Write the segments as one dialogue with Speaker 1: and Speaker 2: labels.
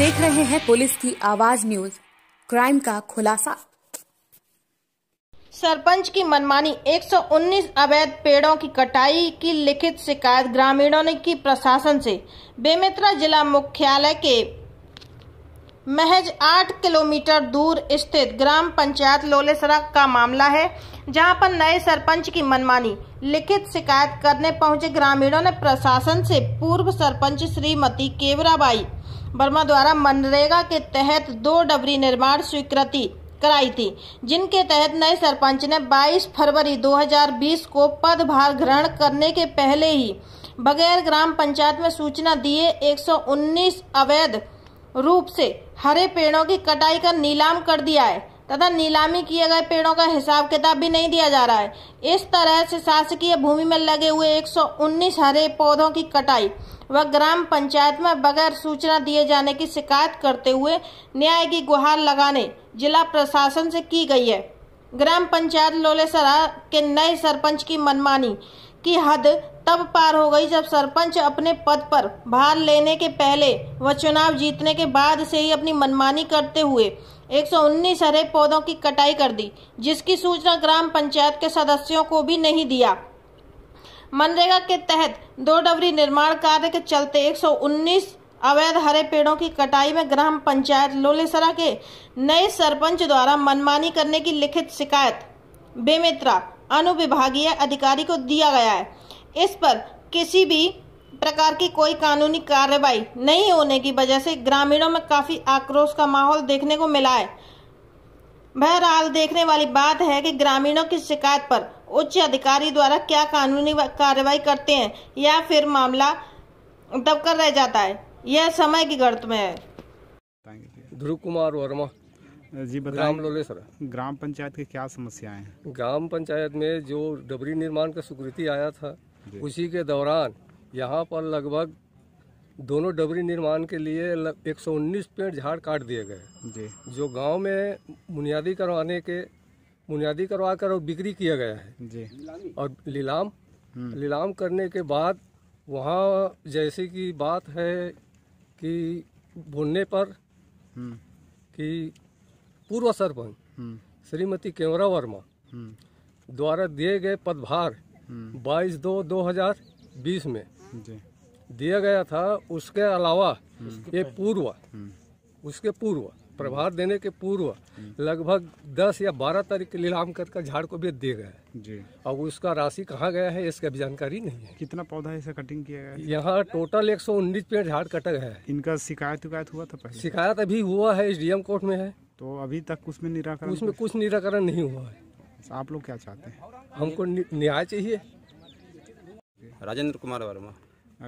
Speaker 1: देख रहे हैं पुलिस की आवाज न्यूज क्राइम का खुलासा सरपंच की मनमानी 119 अवैध पेड़ों की कटाई की लिखित शिकायत ग्रामीणों ने की प्रशासन से बेमेतरा जिला मुख्यालय के महज आठ किलोमीटर दूर स्थित ग्राम पंचायत लोलेसरा का मामला है जहां पर नए सरपंच की मनमानी लिखित शिकायत करने पहुंचे ग्रामीणों ने प्रशासन से पूर्व सरपंच श्रीमती केवराबाई वर्मा द्वारा मनरेगा के तहत दो डबरी निर्माण स्वीकृति कराई थी जिनके तहत नए सरपंच ने 22 फरवरी 2020 को पदभार ग्रहण करने के पहले ही बगैर ग्राम पंचायत में सूचना दिए 119 अवैध रूप से हरे पेड़ों की कटाई कर नीलाम कर दिया है तथा नीलामी किए गए पेड़ों का हिसाब किताब भी नहीं दिया जा रहा है इस तरह से शासकीय भूमि में लगे हुए 119 हरे पौधों की कटाई व ग्राम पंचायत में बगैर सूचना दिए जाने की शिकायत करते हुए न्याय की गुहार लगाने जिला प्रशासन से की गई है ग्राम पंचायत लोलेसरा के नए सरपंच की मनमानी की हद तब पार हो गई जब सरपंच अपने पद पर भार लेने के पहले व चुनाव जीतने के बाद से ही अपनी मनमानी करते हुए 119 हरे पौधों की कटाई कर दी जिसकी सूचना ग्राम पंचायत के सदस्यों को भी नहीं दिया मनरेगा के तहत दो डबरी निर्माण कार्य के चलते 119 अवैध हरे पेड़ों की कटाई में ग्राम पंचायत लोलेसरा के नए सरपंच द्वारा मनमानी करने की लिखित शिकायत बेमित्रा अनुविभागीय अधिकारी को दिया गया है इस पर किसी भी प्रकार की कोई कानूनी कार्रवाई नहीं होने की वजह से ग्रामीणों में काफी आक्रोश का माहौल देखने को मिला है बहरहाल देखने वाली बात है कि ग्रामीणों की शिकायत पर उच्च अधिकारी द्वारा क्या कानूनी कार्रवाई करते हैं या फिर मामला दबकर रह जाता है यह समय की गर्त में है
Speaker 2: ध्रुव कुमार वर्मा जी ग्राम सर ग्राम पंचायत की क्या समस्याएं हैं ग्राम पंचायत में जो डबरी निर्माण का स्वीकृति आया था उसी के दौरान यहाँ पर लगभग दोनों डबरी निर्माण के लिए 119 पेड़ झाड़ काट दिए गए जी जो गांव में बुनियादी करवाने के बुनियादी करवा कर और बिक्री किया गया है जी और लीलाम हम्म। लीलाम करने के बाद वहाँ जैसे कि बात है कि बोलने पर हम्म। कि पूर्व सरपंच हम्म। श्रीमती केवरा वर्मा द्वारा दिए गए पदभार 22 दो 2020 में दिया गया था उसके अलावा ये पूर्व हम्म। उसके पूर्व प्रभार देने के पूर्व हम्म। लगभग 10 या 12 तारीख के लीलाम कर झाड़ को भी दिया गया है अब उसका राशि कहाँ गया है इसका भी जानकारी नहीं है कितना पौधा ऐसा कटिंग किया गया यहाँ टोटल एक उन्नीस पेड़ झाड़ कटा गया है इनका शिकायत विकायत हुआ था पहले शिकायत अभी हुआ है एसडीएम कोर्ट में है तो अभी तक उसमें निराकरण उसमें कुछ निराकरण नहीं हुआ है आप लोग क्या चाहते हैं हमको
Speaker 3: न्याय चाहिए राजेंद्र कुमार वर्मा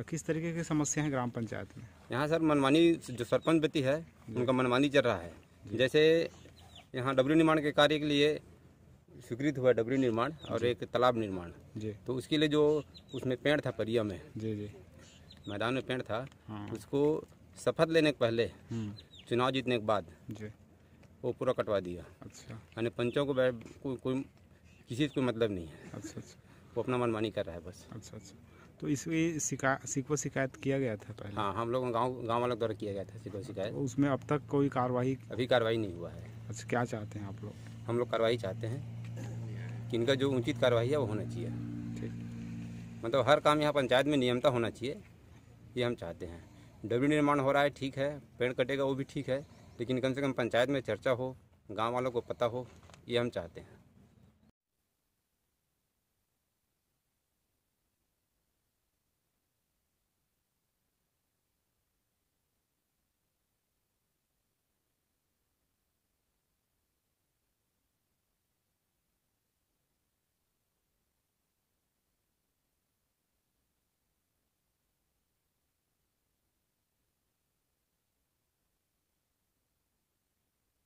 Speaker 3: किस तरीके की समस्या है ग्राम पंचायत में यहाँ सर मनमानी जो सरपंच बती है उनका मनमानी चल रहा है जैसे यहाँ डबरी निर्माण के कार्य के लिए स्वीकृत हुआ डबरी निर्माण और एक तालाब निर्माण तो उसके लिए जो उसमें पेड़ था परिया में जी जी मैदान में पेड़ था हाँ। उसको शपथ लेने के पहले हम्म। चुनाव जीतने के बाद वो पूरा कटवा दिया अच्छा यानी पंचों को, कोई को किसी को मतलब नहीं है अच्छा अच्छा वो अपना मनमानी कर रहा है बस अच्छा अच्छा तो इसमें शिका शिकायत किया गया था पहले हाँ हम लोग गांव गांव वालों द्वारा किया गया था शिकवा शिकायत तो उसमें अब तक कोई कार्रवाई अभी कार्रवाई नहीं हुआ है अच्छा क्या चाहते हैं आप लोग हम लोग कार्रवाई चाहते हैं कि इनका जो उचित कार्रवाई है वो होना चाहिए ठीक मतलब हर काम यहाँ पंचायत में नियमता होना चाहिए ये हम चाहते हैं डब्ल्यू निर्माण हो रहा है ठीक है पेड़ कटेगा वो भी ठीक है लेकिन कम से कम पंचायत में चर्चा हो गाँव वालों को पता हो ये हम चाहते हैं